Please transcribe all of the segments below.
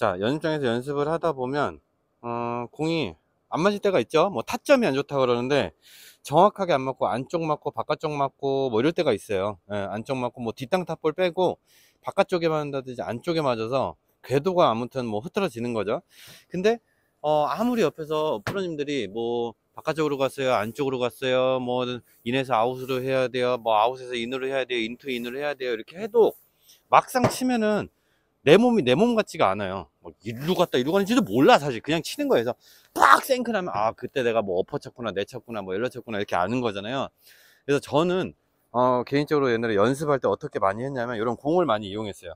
자 연습장에서 연습을 하다 보면 어, 공이 안 맞을 때가 있죠 뭐 타점이 안 좋다 그러는데 정확하게 안 맞고 안쪽 맞고 바깥쪽 맞고 뭐 이럴 때가 있어요 예, 안쪽 맞고 뭐 뒷땅 탑볼 빼고 바깥쪽에 맞는다든지 안쪽에 맞아서 궤도가 아무튼 뭐 흐트러지는 거죠 근데 어, 아무리 옆에서 프로님들이 뭐 바깥쪽으로 갔어요 안쪽으로 갔어요 뭐 인에서 아웃으로 해야 돼요 뭐 아웃에서 인으로 해야 돼요 인투 인으로 해야 돼요 이렇게 해도 막상 치면은 내 몸이 내 몸 같지가 않아요. 막 일로 갔다 일로 가는지도 몰라 사실 그냥 치는 거에서 빡 생크나면 아 그때 내가 뭐 어퍼 쳤구나 내 쳤구나 뭐 일로 쳤구나 이렇게 아는 거잖아요. 그래서 저는 어, 개인적으로 옛날에 연습할 때 어떻게 많이 했냐면 이런 공을 많이 이용했어요.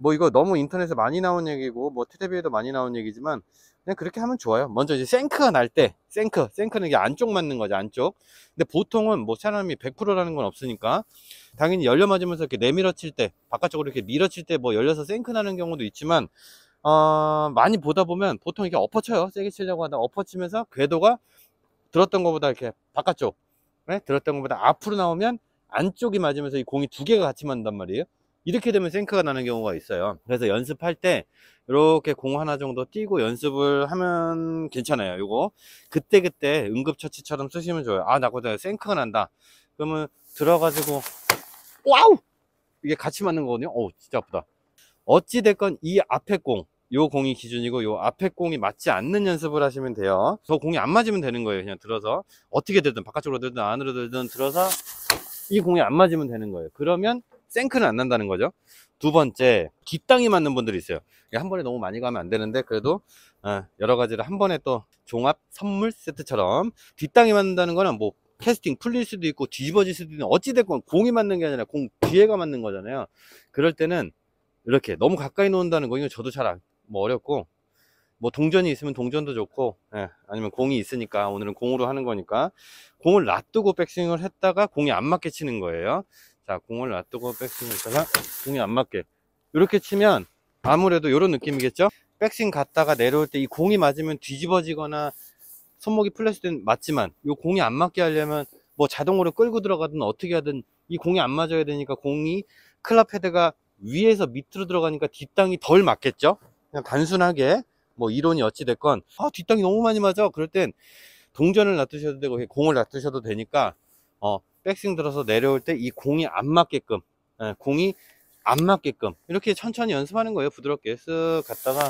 뭐 이거 너무 인터넷에 많이 나온 얘기고 뭐 테레비에도 많이 나온 얘기지만 그냥 그렇게 하면 좋아요 먼저 이제 생크가 날때 생크 생크는 이게 안쪽 맞는 거죠 안쪽 근데 보통은 뭐 사람이 100%라는 건 없으니까 당연히 열려 맞으면서 이렇게 내밀어 칠 때 바깥쪽으로 이렇게 밀어 칠때 뭐 열려서 생크 나는 경우도 있지만 어 많이 보다 보면 보통 이게 엎어쳐요 세게 치려고 하다 엎어치면서 궤도가 들었던 것보다 이렇게 바깥쪽 네? 들었던 것보다 앞으로 나오면 안쪽이 맞으면서 이 공이 두 개가 같이 맞는단 말이에요 이렇게 되면 생크가 나는 경우가 있어요 그래서 연습할 때 이렇게 공 하나 정도 띄고 연습을 하면 괜찮아요 이거 그때그때 응급처치처럼 쓰시면 좋아요 아나보다 생크가 난다 그러면 들어가지고 와우 이게 같이 맞는 거거든요 어우 진짜 아프다 어찌 됐건 이 앞에 공요 공이 기준이고 요 앞에 공이 맞지 않는 연습을 하시면 돼요 저 공이 안 맞으면 되는 거예요 그냥 들어서 어떻게 되든 바깥쪽으로 되든 안으로 되든 들어서 이 공이 안 맞으면 되는 거예요 그러면 생크는 안 난다는 거죠 두 번째 뒷땅이 맞는 분들이 있어요 한 번에 너무 많이 가면 안 되는데 그래도 어, 여러 가지를 한 번에 또 종합 선물 세트처럼 뒷땅이 맞는다는 거는 뭐 캐스팅 풀릴 수도 있고 뒤집어질 수도 있는 어찌됐건 공이 맞는 게 아니라 공 뒤에가 맞는 거잖아요 그럴 때는 이렇게 너무 가까이 놓는다는 거 이거 저도 잘뭐 어렵고 뭐 동전이 있으면 동전도 좋고 예, 아니면 공이 있으니까 오늘은 공으로 하는 거니까 공을 놔두고 백스윙을 했다가 공이 안 맞게 치는 거예요 자 공을 놔두고 백스윙 있다가 공이 안 맞게 이렇게 치면 아무래도 이런 느낌이겠죠 백스윙 갔다가 내려올 때 이 공이 맞으면 뒤집어지거나 손목이 플렸을땐 맞지만 이 공이 안 맞게 하려면 뭐 자동으로 끌고 들어가든 어떻게 하든 이 공이 안 맞아야 되니까 공이 클럽 헤드가 위에서 밑으로 들어가니까 뒷땅이 덜 맞겠죠 그냥 단순하게 뭐 이론이 어찌 됐건 아 뒷땅이 너무 많이 맞아 그럴 땐 동전을 놔두셔도 되고 공을 놔두셔도 되니까 어 백스윙 들어서 내려올 때 이 공이 안 맞게끔 예, 공이 안 맞게끔 이렇게 천천히 연습하는 거예요 부드럽게 쓱 갔다가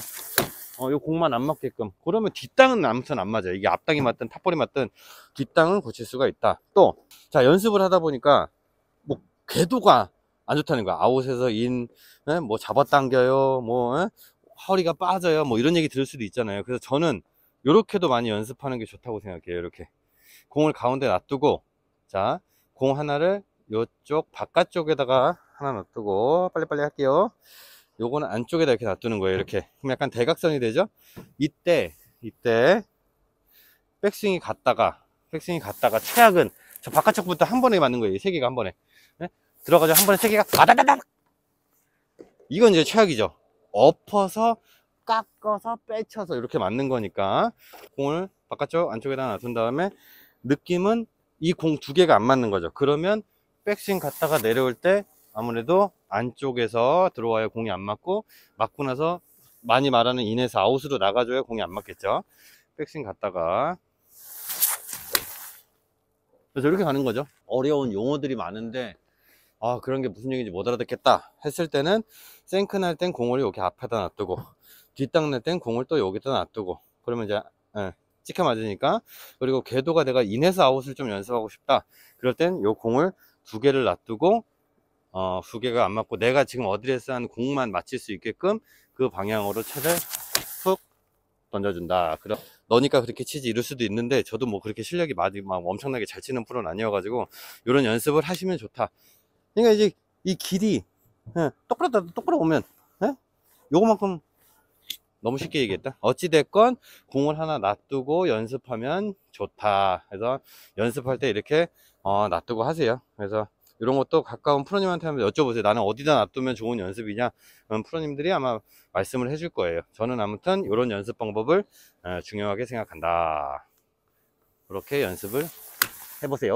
어, 요 공만 안 맞게끔 그러면 뒷땅은 아무튼 안 맞아요 이게 앞땅이 맞든 탑볼이 맞든 뒷땅은 고칠 수가 있다 또 자 연습을 하다 보니까 뭐 궤도가 안 좋다는 거야 아웃에서 인뭐 예, 잡아당겨요 뭐 에? 예, 허리가 빠져요 뭐 이런 얘기 들을 수도 있잖아요 그래서 저는 이렇게도 많이 연습하는 게 좋다고 생각해요 이렇게 공을 가운데 놔두고 자공 하나를 이쪽 바깥쪽에다가 하나 놔두고 빨리빨리 할게요 요거는 안쪽에다 이렇게 놔두는 거예요 이렇게 그럼 약간 대각선이 되죠 이때 이때 백스윙이 갔다가 백스윙이 갔다가 최악은 저 바깥쪽부터 한 번에 맞는 거예요 세 개가 한 번에 네? 들어가죠한 번에 세 개가 가다다닥 이건 이제 최악이죠 엎어서 깎아서 빼쳐서 이렇게 맞는 거니까 공을 바깥쪽 안쪽에다 놔둔 다음에 느낌은 이공두 개가 안 맞는 거죠 그러면 백스윙 갔다가 내려올 때 아무래도 안쪽에서 들어와야 공이 안 맞고 맞고 나서 많이 말하는 인에서 아웃으로 나가줘야 공이 안 맞겠죠 백스윙 갔다가 그래서 이렇게 가는 거죠 어려운 용어들이 많은데 아 그런 게 무슨 얘기인지 못 알아듣겠다 했을 때는 생크 날 땐 공을 이렇게 앞에다 놔두고 뒷땅 날 땐 공을 또 여기다 놔두고 그러면 이제 예, 찍혀 맞으니까 그리고 궤도가 내가 인에서 아웃을 좀 연습하고 싶다 그럴 땐 요 공을 두 개를 놔두고 어, 두 개가 안 맞고 내가 지금 어드레스 한 공만 맞힐 수 있게끔 그 방향으로 채를 툭 던져준다. 그럼 너니까 그렇게 치지 이럴 수도 있는데 저도 뭐 그렇게 실력이 많이 막 엄청나게 잘 치는 프로는 아니어가지고 이런 연습을 하시면 좋다. 그러니까 이제 이 길이 예, 똑바로 똑바로 오면 예? 요거만큼 너무 쉽게 그렇죠. 얘기했다. 어찌됐건 공을 하나 놔두고 연습하면 좋다. 그래서 연습할 때 이렇게 어, 놔두고 하세요. 그래서 이런 것도 가까운 프로님한테 한번 여쭤보세요. 나는 어디다 놔두면 좋은 연습이냐? 프로님들이 아마 말씀을 해줄 거예요. 저는 아무튼 이런 연습 방법을 어, 중요하게 생각한다. 그렇게 연습을 해보세요.